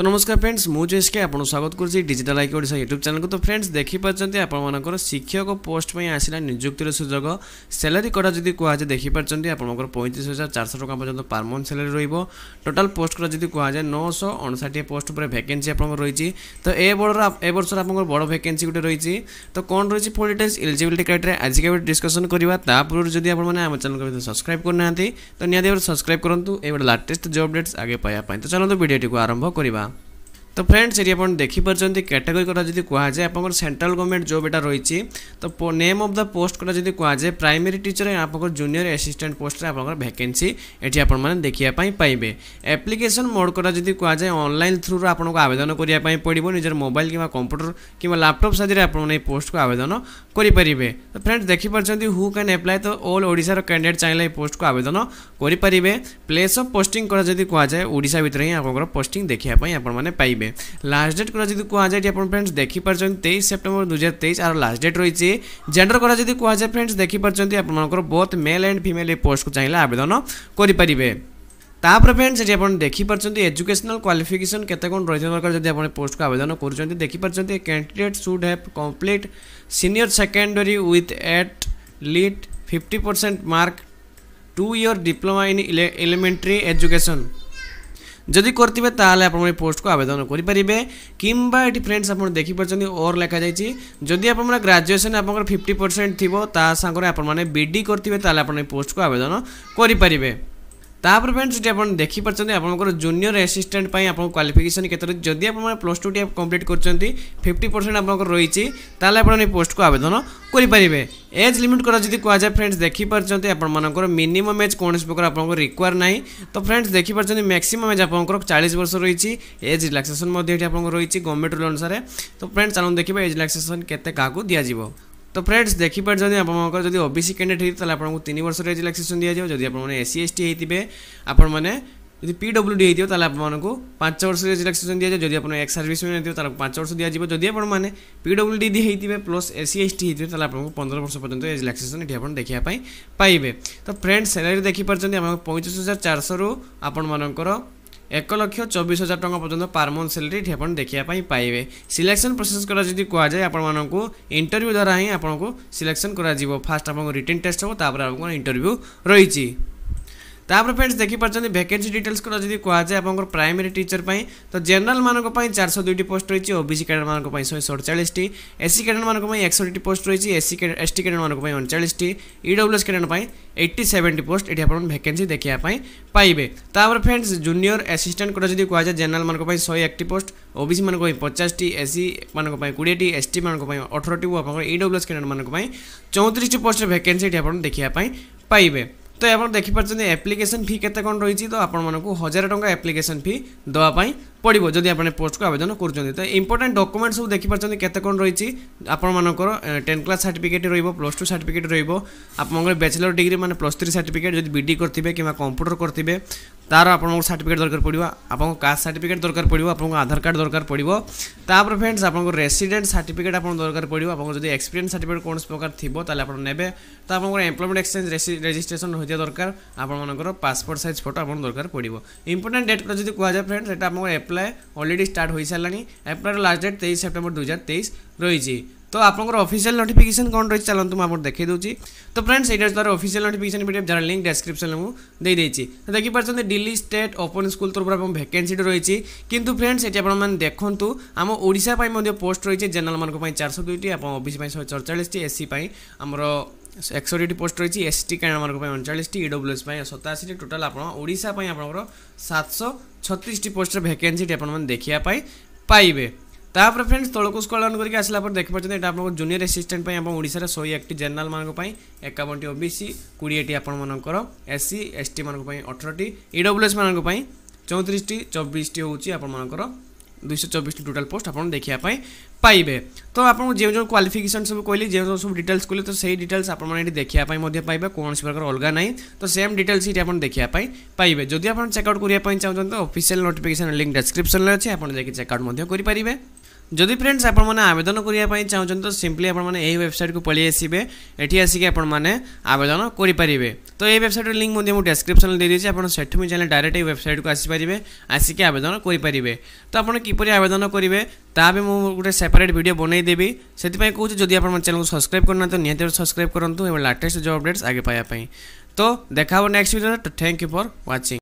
তো নমস্কার ফ্রেন্ডস মু জেসকে আপনার স্বাগত করছি ডিজিটাল আইকি ওড়িশা ইউট্যুব চ্যানেল তো ফ্রেন্ডস দেখিপারছেন আপনার শিক্ষক পোস্ট পাই আসিলা নিযুক্তির সুযোগ স্যালারি কটা যদি কুহযায় দেখিপারছেন আপনার পঁয়ত্রিশ হাজার চারশো টাকা পর্যন্ত পার মন্থ স্যালারি রহব টোটাল পোস্ট কটা যদি কুহযায় নশো অনষাঠিয়ে পোস্ট উপরে ভ্যাকেন্সি আপনার রয়েছে তো এ বড় এ বর্ষর আপনার বড় ভ্যাকেন্সি গোটে রয়েছে তো কম রয়েছে ফুল ডিটেলস এলিজিবিলিটি ক্রাইটেরিয়া আজকে গোটে ডিসকসন করা তা পূর্ব যদি আপনার আমার চ্যানেল সবসক্রাইব করে না তো নিহতি ভাবে সবসক্রাইব করতু এইভাবে লাটেস্ট জব অপডেটস আগে পাওয়া তো চলতো ভিডিওটি আরম্ভ করা তো ফ্রেন্ডস এটি আপনার দেখিপারছেন ক্যাটেগরি কথা যদি কুহযায় আপনার সেন্ট্রাল গভর্নমেন্ট জব এটা রয়েছে তো নেম অফ দ্য পোস্ট কথা যদি কুহযায় প্রাইমেরি টিচর আপনার জুনিয়র আসিষ্টাট পোস্টে আপনার ভ্যাকেন্সি এটি আপনার দেখা পাইবে আপ্লিকেসন মোড কথা যদি কুহযায় অনলাইন থ্রু আপনার আবেদন করা পড়ব নিজের মোবাইল কিংবা কম্পুটর কিংবা ল্যাপটপ সাহায্যে আপনার এই পোস্টক আবেদন করে তো ফ্রেন্ডস দেখিপারছেন হু ক্যান আপ্লাই তো অল ওড়শার ক্যান্ডিডেট চাইলে এই পোস্টক আবেদন করে প্লেস অফ পোস্টিং কথা যদি কুহযায় ওড়শা ভিতরে হি আপনার পোস্টিং দেখা আপনার পাইবে পাইবে লাস্ট ডেট করা যদি কুহযায় আপনার ফ্রেন্ডস দেখিপারছেন তেইশ সেপ্টেম্বর দুই হাজার তেইশ আর লাস্ট ডেট রয়েছে জেন্ডর করা যদি কুহযায় ফ্রেন্ডস দেখিপারছেন আপনার বোথ মেল এন্ড ফিমেল এই পোস্টকু চাইলে আবেদন করে পারিবে তাপরে ফ্রেন্ড সেটি আপনার দেখিপারছেন এজুকেশনাল কোয়ালিফিকেসন কেতে কোণ রয়েছে দরকার যদি আপনার পোস্টকে আবেদন করছেন দেখিপারছেন candidate should have complete senior secondary with at least fifty percent mark two year diploma in elementary education ଯଦି କରିଥିବେ ତାହେଲେ ଆପଣ ଏ ପୋଷ୍ଟକୁ ଆବେଦନ କରିପାରିବେ କିମ୍ବା ଏଠି ଫ୍ରେଣ୍ଡସ୍ ଆପଣ ଦେଖିପାରୁଛନ୍ତି ଓର୍ ଲେଖାଯାଇଛି ଯଦି ଆପଣଙ୍କର ଗ୍ରାଜୁଏସନ୍ ଆପଣଙ୍କର ଫିଫ୍ଟି ପରସେଣ୍ଟ ଥିବ ତା ସାଙ୍ଗରେ ଆପଣମାନେ ବି ଡି କରିଥିବେ ତାହେଲେ ଆପଣ ଏ ପୋଷ୍ଟକୁ ଆବେଦନ କରିପାରିବେ ତାପରେ ଫ୍ରେଣ୍ଡସ୍ ସେଠି ଆପଣ ଦେଖିପାରୁଛନ୍ତି ଆପଣଙ୍କର ଜୁନିୟର ଆସିଷ୍ଟାଣ୍ଟ ପାଇଁ ଆପଣଙ୍କ କ୍ୱାଲିଫିକେସନ୍ କେତେ ରହିଛି ଯଦି ଆପଣମାନେ ପ୍ଲସ୍ ଟୁଟି କମ୍ପ୍ଲିଟ୍ କରୁଛନ୍ତି ଫିଫ୍ଟି ପରସେଣ୍ଟ ଆପଣଙ୍କର ରହିଛି ତାହେଲେ ଆପଣ ଏହି ପୋଷ୍ଟକୁ ଆବେଦନ କରିପାରିବେ ଏଜ୍ ଲିମିଟ୍ କରା ଯଦି କୁହାଯାଏ ଫ୍ରେଣ୍ଡସ୍ ଦେଖିପାରୁଛନ୍ତି ଆପଣମାନଙ୍କର ମିନିମମ୍ ଏଜ୍ କୌଣସି ପ୍ରକାର ଆପଣଙ୍କର ରିକ୍ୱାର ନାହିଁ ତ ଫ୍ରେଣ୍ଡସ୍ ଦେଖିପାରୁଛନ୍ତି ମ୍ୟାକ୍ସିମମ୍ ଏଜ୍ ଆପଣଙ୍କର ଚାଳିଶ ବର୍ଷ ରହିଛି ଏଜ୍ ରିଲାକ୍ସେସନ୍ ମଧ୍ୟ ଏଠି ଆପଣଙ୍କର ରହିଛି ଗଭର୍ଣ୍ଣମେଣ୍ଟ ରୁଲ୍ ଅନୁସାରେ ତ ଫ୍ରେଣ୍ଡସ୍ ଚାଲନ୍ତୁ ଦେଖିବା ଏଜ୍ ରିଲାକ୍ସେସନ୍ କେତେ କାହାକୁ ଦିଆଯିବ তো ଫ୍ରେଣ୍ଡସ୍ ଦେଖିପାରୁଛନ୍ତି ଆପଣଙ୍କର ଯଦି ଓ ବି ସି କ୍ୟାଣ୍ଡିଡେଟ୍ ହେଇଥିବେ ତାହେଲେ ଆପଣଙ୍କୁ ତିନି ବର୍ଷ ରିଲାକ୍ସେସନ୍ ଦିଆଯିବ ଯଦି ଆପଣମାନେ ଏସ୍ ସି ଏସ୍ ଟି ହେଇଥିବେ ଆପଣମାନେ ଯଦି ପି ଡବ୍ଲ୍ୟୁ ଡି ହେଇଥିବ ତାହେଲେ ଆପଣମାନଙ୍କୁ ପାଞ୍ଚ ବର୍ଷ ରିଲାକ୍ସେସନ୍ ଦିଆଯିବ ଯଦି ଆପଣ ଏକ୍ସ ସର୍ଭିସମ୍ୟାନ୍ ହେଇଥିବେ ତାହେଲେ ପାଞ୍ଚ ବର୍ଷ ଦିଆଯିବ ଯଦି ଆପଣମାନେ ପି ଡବ୍ଲ୍ୟୁ ଡି ଦି ହେଇଥିବେ plus S C S T ହେଇଥିବେ ତାହେଲେ ଆପଣଙ୍କୁ ପନ୍ଦର ବର୍ଷ ପର୍ଯ୍ୟନ୍ତ ଏ ରିଲାକ୍ସେସନ୍ ଏଠି ଆପଣ ଦେଖିବା ପାଇଁ ପାଇବେ ତ ଫ୍ରେଣ୍ଡସ୍ ସାଲାରୀ ଦେଖିପାରୁଛନ୍ତି ଆପଣଙ୍କ ପଇଁତିରିଶ ହଜାର ଚାରିଶହରୁ ଆପଣମାନଙ୍କର ଏକ ଲକ୍ଷ ଚବିଶ ହଜାର ଟଙ୍କା ପର୍ଯ୍ୟନ୍ତ ପାର୍ ମନ୍ଥ ସାଲେରୀ ଆପଣ ଦେଖିବା ପାଇଁ ପାଇବେ ସିଲେକ୍ସନ୍ ପ୍ରୋସେସ୍ କରା ଯଦି କୁହାଯାଏ ଆପଣମାନଙ୍କୁ ଇଣ୍ଟରଭ୍ୟୁ ଦ୍ୱାରା ହିଁ ଆପଣଙ୍କୁ ସିଲେକ୍ସନ୍ କରାଯିବ ଫାଷ୍ଟ ଆପଣଙ୍କୁ ରିଟର୍ଣ୍ଣ ଟେଷ୍ଟ ହେବ ତାପରେ ଆପଣଙ୍କର ଇଣ୍ଟରଭ୍ୟୁ ରହିଛି ତାପରେ ଫ୍ରେଣ୍ଡସ୍ ଦେଖିପାରୁଛନ୍ତି ଭ୍ୟାକେନ୍ସି ଡିଟେଲ୍ସକୁ ଯଦି କୁହାଯାଏ ଆପଣଙ୍କର ପ୍ରାଇମେରୀ ଟିଚର ପାଇଁ ତ ଜେନେରାଲମାନଙ୍କ ପାଇଁ ଚାରିଶହ ଦୁଇଟି ପୋଷ୍ଟ ରହିଛି ଓବିସି କ୍ୟାଡେଟ୍ମାନଙ୍କ ପାଇଁ ଶହେ ସଡ଼ଚାଳିଶଟି ଏସ୍ସି କ୍ୟାଡେଟ୍ମାନଙ୍କ ପାଇଁ ଏକଷଠିଟି ପୋଷ୍ଟ ରହିଛି ଏସ୍ସି ଏସ୍ଟି କ୍ୟାଡେଟ୍ମାନଙ୍କ ପାଇଁ ଅଣଚାଳିଶଟି ଇଡବ୍ଲ୍ୟୁଏସ୍ କ୍ୟାଡେଟ୍ ପାଇଁ ଏଇଟି ସେଭେଣ୍ଟି ପୋଷ୍ଟ ଏଠି ଆପଣ ଭ୍ୟାକେନ୍ସି ଦେଖିବା ପାଇଁ ପାଇବେ ତାପରେ ଫ୍ରେଣ୍ଡସ୍ ଜୁନିୟର ଆସିଷ୍ଟାଣ୍ଟ କୋଟା ଯଦି କୁହାଯାଏ ଜେନେରାଲମାନଙ୍କ ପାଇଁ ଶହେ ଏକଟି ପୋଷ୍ଟ ଓବିସିମାନଙ୍କ ପାଇଁ ପଚାଶଟି ଏସ୍ସିମାନଙ୍କ ପାଇଁ କୋଡ଼ିଏଟି ଏସ୍ଟିମାନଙ୍କ ପାଇଁ ଅଠରଟି ଓ ଆପଣଙ୍କର ଇଡବ୍ଲ୍ୟୁଏସ୍ କ୍ୟାଡେଟ୍ମାନଙ୍କ ପାଇଁ ଚଉତିରିଶଟି ପୋଷ୍ଟରେ ଭ୍ୟାକେନ୍ସି ଏଠି ଆପଣ ଦେଖିବା ପାଇଁ ପାଇବେ তো এবাৰ দেখি পৰছনি এপлікаচন ফি কতে কোন ৰৈচি তো আপোন মানক হजार টকা এপлікаচন ফি দবা পাই পড়ব যদি আপনার পোস্টক আবেদন করছেন তো ইম্পর্টাট ডকুমেন্ট সব দেখিপারছেন কেতে কোণ রয়েছে আপনার টেন ক্লাস সার্টিফিকেট রহব প্লস টু সার্টিফিকেট রহব আপনার ব্যাচেলর ডিগ্রি মানে প্লস থ্রি সার্টিফিকেট যদি বিডি করতে কিংবা কম্পুটর করতে তার আপনার সার্টিফিকেট দরকার পড়ব আপনার কাস্ট সার্টিফিকেট দরকার পড়ব আপনার আধার কার্ড দরকার পড়ব তাপরে ফ্রেন্ডস আপনার রেসিডেন্ট সার্টিফিকেট আপনার দরকার পড়ব আপনার যদি এক্সপিরিয়েন্স সার্টিফিকেট কোণ প্রকার থাকবে তাহলে আপনার নেবে তো আপনার এমপ্লয়মেন্ট এক্সচেঞ্জ রেজিষ্ট্রেসন হয়ে দরকার আপনার পাসপোর্ট সাইজ ফটো আপনার দরকার পড়ব ইম্পর্টাট ডেটটা যদি কুয়া যায় ফ্রেন্ডস এটা আপনার ଆପ୍ଲାଏ ଅଲରେଡ଼ି ଷ୍ଟାର୍ଟ ହୋଇସାରିଲାଣି ଆପ୍ଲାଏର ଲାଷ୍ଟ ଡେଟ୍ ତେଇଶ ସେପ୍ଟେମ୍ବର ଦୁଇହଜାର ତେଇଶ ରହିଛି তো আপনার অফিসিয়াল নোটিফিকেশন কোণ রয়েছে চলতু মু আপনার দেখাই দেছি তো ফ্রেন্ডস এইটা তার অফিসিয়াল নোটিফিকেশন পিডিএফ যার লিঙ্ক ডেসক্রিপশন মু দিয়ে দিয়েছি দেখিপারছেন দিল্লি স্টেট ওপেন স্কুল তরফ আপনার ভ্যাকেন্সিটি রয়েছে কিন্তু ফ্রেন্ডস এটি আপনার দেখুন আমার ওড়শা পোস্ট রয়েছে জেনারেল মানুষ চারশো দুইটি আপনার ওবিসি শহে চড়চাশটি এসসি আমার একশোটি পোস্ট রয়েছে এসটি ক্যান্ডামার্ক পাই অনচাশটি ইডব্লুএস পাই সতাশিটি টোটাল আপনার ওড়শা পাই আপনার সাতশো ছত্রিশটি পোস্টর ভ্যাকেন্সিটি আপনার দেখা পাইবে তাপরে ফ্রেন্ডস তলকু স্কল ডাউন করি আসলা পরে দেখিপাচ্ছেন এটা আপনার জুনিয়র এসিষ্টাট আপনার ওড়শার শহে একটি জেনারেল মানুষ একাবনটি ওবিসি কোড়িয়েটি আপনার এসসি এসটি মানুষ অঠরটি ইডব্লুএস মানুষ চৌত্রিশটি চব্বিশটি হচ্ছে আপনার ଦୁଇଶହ ଚବିଶଟି ଟୋଟାଲ୍ ପୋଷ୍ଟ ଆପଣ ଦେଖିବା ପାଇଁ ପାଇବେ ତ ଆପଣଙ୍କୁ ଯେଉଁ ଯେଉଁ କ୍ୱାଲିଫିକେସନ୍ ସବୁ କହିଲି ଯେଉଁ ଯେଉଁ ସବୁ ଡିଟେଲ୍ସ କହିଲି ତ ସେଇ ଡିଟେଲ୍ସ ଆପଣମାନେ ଏଠି ଦେଖିବା ପାଇଁ ମଧ୍ୟ ପାଇବେ କୌଣସି ପ୍ରକାର ଅଲଗା ନାହିଁ ତ ସେମ୍ ଡିଟେଲ୍ସ ଏଠି ଆପଣ ଦେଖିବା ପାଇଁ ପାଇବେ ଯଦି ଆପଣ ଚେକ୍ଆଉଟ୍ କରିବା ପାଇଁ ଚାହୁଁଛନ୍ତି ତ ଅଫିସିଆଲ୍ ନୋଟିଫିକେସନ୍ ଲିଙ୍କ୍ ଡେସ୍କ୍ରିପ୍ସନ୍ରେ ଅଛି ଆପଣ ଯାଇକି ଚେକ୍ଆଉଟ୍ ମଧ୍ୟ କରିପାରିବେ जदि फ्रेंड्स आपण आवेदन करने चाहूँ तो सिंपली आपने वेबसाइट को पलि आसवे ये आसिक आपने आवेदन करेंगे तो ये वेबसाइट लिंक मुझे डेस्क्रिप्सन डिस्क्रिप्सन दे दीजिए आप सेठू चाहिए डायरेक्ट ये वेबसाइट को आसपारे आसिक आवेदन करेंगे तो आप किपर आवेदन करेंगे ता मुझे गोटे सेपरेट भिडियो बनईदेवी से कौन जदि आप चैनल को सब्सक्राइब करना तो निहत सब्सक्राइब करूँ लाटेस्ट जॉब अपडेट्स आगे पाया तो देखा नेक्स्ट भिडियो तो थैंक यू फर व्वाचिंग